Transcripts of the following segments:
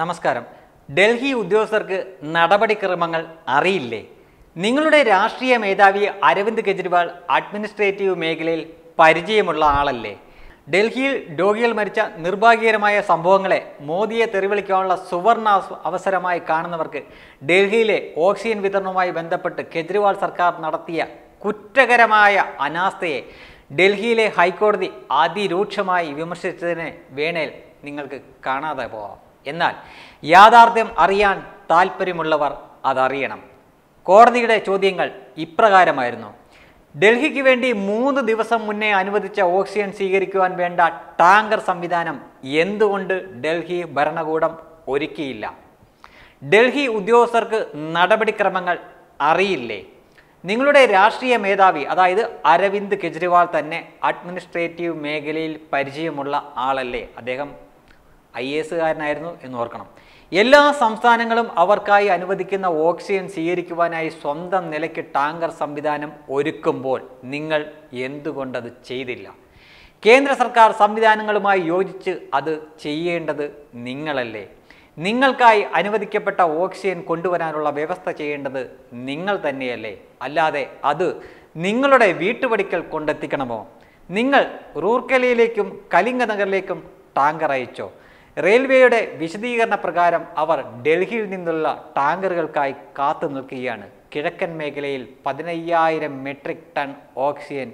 നമസ്കാരം ഡൽഹി ഉദ്യോഗസ്ഥർക്ക് നടപടിക്രമങ്ങൾ അറിയില്ലേ നിങ്ങളുടെ രാഷ്ട്രീയ മേധാവി അരവിന്ദ് കെജ്രിവാൾ അഡ്മിനിസ്ട്രേറ്റീവ് മേഖലയിൽ പരിചയമുള്ള ആളല്ലേ ഡൽഹിയിൽ രോഗികൾ മരിച്ച നിർഭാഗ്യകരമായ സംഭവങ്ങളെ മോദിയെ തെറിവിളിക്കാനുള്ള സുവർണ അവസരമായി കാണുന്നവർക്ക് ഡൽഹിയിലെ ഓക്സിജൻ വിതരണവുമായി ബന്ധപ്പെട്ട് കെജ്രിവാൾ സർക്കാർ നടത്തിയ കുറ്റകരമായ അനാസ്ഥയെ ഡൽഹിയിലെ ഹൈക്കോടതി അതിരൂക്ഷമായി വിമർശിച്ചതിനെ വേണേൽ നിങ്ങൾക്ക് കാണാതെ പോവാം എന്നാൽ യാഥാർത്ഥ്യം അറിയാൻ താൽപ്പര്യമുള്ളവർ അതറിയണം കോടതിയുടെ ചോദ്യങ്ങൾ ഇപ്രകാരമായിരുന്നു ഡൽഹിക്ക് വേണ്ടി മൂന്ന് ദിവസം മുന്നേ അനുവദിച്ച ഓക്സിജൻ സ്വീകരിക്കുവാൻ വേണ്ട ടാങ്കർ സംവിധാനം എന്തുകൊണ്ട് ഡൽഹി ഭരണകൂടം ഒരുക്കിയില്ല ഡൽഹി ഉദ്യോഗസ്ഥർക്ക് നടപടിക്രമങ്ങൾ അറിയില്ലേ നിങ്ങളുടെ രാഷ്ട്രീയ മേധാവി അതായത് അരവിന്ദ് കെജ്രിവാൾ തന്നെ അഡ്മിനിസ്ട്രേറ്റീവ് മേഖലയിൽ പരിചയമുള്ള ആളല്ലേ അദ്ദേഹം ഐ എ എന്ന് ഓർക്കണം എല്ലാ സംസ്ഥാനങ്ങളും അവർക്കായി അനുവദിക്കുന്ന ഓക്സിജൻ സ്വീകരിക്കുവാനായി സ്വന്തം നിലയ്ക്ക് ടാങ്കർ സംവിധാനം ഒരുക്കുമ്പോൾ നിങ്ങൾ എന്തുകൊണ്ടത് ചെയ്തില്ല കേന്ദ്ര സർക്കാർ സംവിധാനങ്ങളുമായി യോജിച്ച് അത് ചെയ്യേണ്ടത് നിങ്ങളല്ലേ നിങ്ങൾക്കായി അനുവദിക്കപ്പെട്ട ഓക്സിജൻ കൊണ്ടുവരാനുള്ള വ്യവസ്ഥ ചെയ്യേണ്ടത് നിങ്ങൾ തന്നെയല്ലേ അല്ലാതെ അത് നിങ്ങളുടെ വീട്ടുപടിക്കൽ കൊണ്ടെത്തിക്കണമോ നിങ്ങൾ റൂർക്കലയിലേക്കും കലിംഗനഗറിലേക്കും ടാങ്കർ അയച്ചോ റെയിൽവേയുടെ വിശദീകരണ പ്രകാരം അവർ ഡൽഹിയിൽ നിന്നുള്ള ടാങ്കറുകൾക്കായി കാത്തു നിൽക്കുകയാണ് കിഴക്കൻ മേഖലയിൽ പതിനയ്യായിരം മെട്രിക് ടൺ ഓക്സിജൻ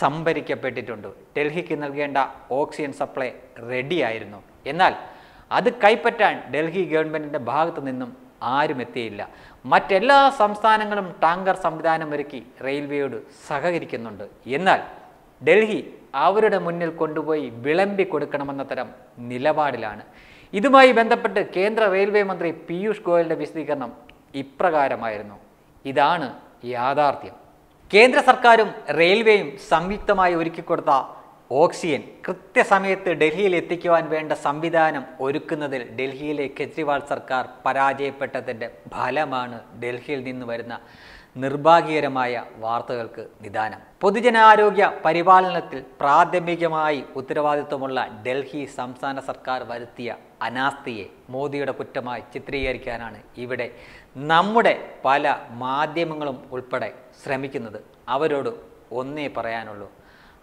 സംഭരിക്കപ്പെട്ടിട്ടുണ്ട് ഡൽഹിക്ക് നൽകേണ്ട ഓക്സിജൻ സപ്ലൈ റെഡിയായിരുന്നു എന്നാൽ അത് കൈപ്പറ്റാൻ ഡൽഹി ഗവൺമെൻറ്റിൻ്റെ ഭാഗത്തു നിന്നും ആരും എത്തിയില്ല മറ്റെല്ലാ സംസ്ഥാനങ്ങളും ടാങ്കർ സംവിധാനം ഒരുക്കി റെയിൽവേയോട് സഹകരിക്കുന്നുണ്ട് എന്നാൽ ഡൽഹി അവരുടെ മുന്നിൽ കൊണ്ടുപോയി വിളമ്പി കൊടുക്കണമെന്ന തരം നിലപാടിലാണ് ഇതുമായി ബന്ധപ്പെട്ട് കേന്ദ്ര റെയിൽവേ മന്ത്രി പീയൂഷ് ഗോയലിന്റെ വിശദീകരണം ഇപ്രകാരമായിരുന്നു ഇതാണ് യാഥാർത്ഥ്യം കേന്ദ്ര സർക്കാരും റെയിൽവേയും സംയുക്തമായി ഒരുക്കിക്കൊടുത്ത ഓക്സിജൻ കൃത്യസമയത്ത് ഡൽഹിയിൽ എത്തിക്കുവാൻ വേണ്ട സംവിധാനം ഒരുക്കുന്നതിൽ ഡൽഹിയിലെ കെജ്രിവാൾ സർക്കാർ പരാജയപ്പെട്ടതിൻ്റെ ഫലമാണ് ഡൽഹിയിൽ നിന്ന് വരുന്ന നിർഭാഗ്യകരമായ വാർത്തകൾക്ക് നിദാനം പൊതുജനാരോഗ്യ പരിപാലനത്തിൽ പ്രാഥമികമായി ഉത്തരവാദിത്വമുള്ള ഡൽഹി സംസ്ഥാന സർക്കാർ വരുത്തിയ അനാസ്ഥയെ മോദിയുടെ കുറ്റമായി ചിത്രീകരിക്കാനാണ് ഇവിടെ നമ്മുടെ പല മാധ്യമങ്ങളും ഉൾപ്പെടെ ശ്രമിക്കുന്നത് അവരോട് ഒന്നേ പറയാനുള്ളൂ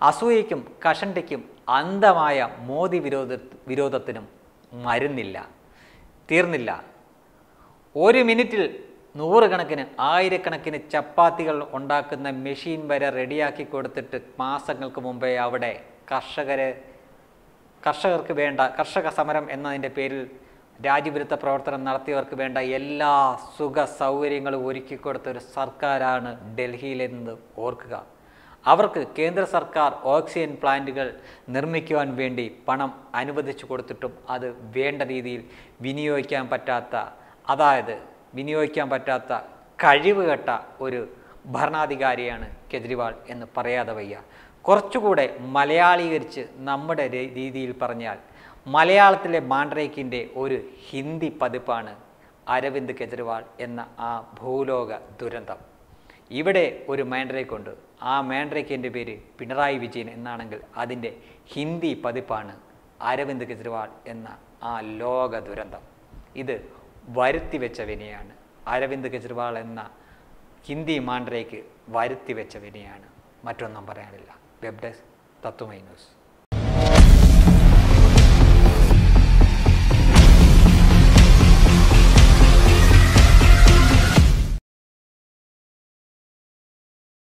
അസൂയയ്ക്കും കഷണ്ടയ്ക്കും അന്ധമായ മോദി വിരോധ വിരോധത്തിനും മരുന്നില്ല തീർന്നില്ല ഒരു മിനിറ്റിൽ നൂറുകണക്കിന് ആയിരക്കണക്കിന് ചപ്പാത്തികൾ ഉണ്ടാക്കുന്ന മെഷീൻ വരെ റെഡിയാക്കി കൊടുത്തിട്ട് മാസങ്ങൾക്ക് മുമ്പേ അവിടെ കർഷകരെ കർഷകർക്ക് വേണ്ട കർഷക സമരം എന്നതിൻ്റെ പേരിൽ രാജ്യവിരുദ്ധ പ്രവർത്തനം നടത്തിയവർക്ക് വേണ്ട എല്ലാ സുഖ സൗകര്യങ്ങളും ഒരുക്കി കൊടുത്ത ഒരു സർക്കാരാണ് ഡൽഹിയിലെന്ന് ഓർക്കുക അവർക്ക് കേന്ദ്ര സർക്കാർ ഓക്സിജൻ പ്ലാന്റുകൾ നിർമ്മിക്കുവാൻ വേണ്ടി പണം അനുവദിച്ചു കൊടുത്തിട്ടും അത് വേണ്ട രീതിയിൽ വിനിയോഗിക്കാൻ പറ്റാത്ത അതായത് വിനിയോഗിക്കാൻ പറ്റാത്ത കഴിവുകെട്ട ഒരു ഭരണാധികാരിയാണ് കെജ്രിവാൾ എന്ന് പറയാതെ വയ്യ കുറച്ചുകൂടെ മലയാളീകരിച്ച് നമ്മുടെ രീതിയിൽ പറഞ്ഞാൽ മലയാളത്തിലെ മാണ്ട്രേക്കിൻ്റെ ഒരു ഹിന്ദി പതിപ്പാണ് അരവിന്ദ് കെജ്രിവാൾ എന്ന ആ ഭൂലോക ദുരന്തം ഇവിടെ ഒരു മാൻഡ്രേക്കുണ്ട് ആ മാൻഡ്രേക്കിൻ്റെ പേര് പിണറായി വിജയൻ എന്നാണെങ്കിൽ അതിൻ്റെ ഹിന്ദി പതിപ്പാണ് അരവിന്ദ് കെജ്രിവാൾ എന്ന ആ ലോക ദുരന്തം ഇത് വരുത്തി വെച്ച വിനയാണ് അരവിന്ദ് കെജ്രിവാൾ എന്ന ഹിന്ദി മാണ്ഡ്രയ്ക്ക് വരുത്തി വെച്ച വിനയാണ് മറ്റൊന്നും പറയാനില്ല വെബ് ഡെസ്ക് തത്വമൈ ന്യൂസ്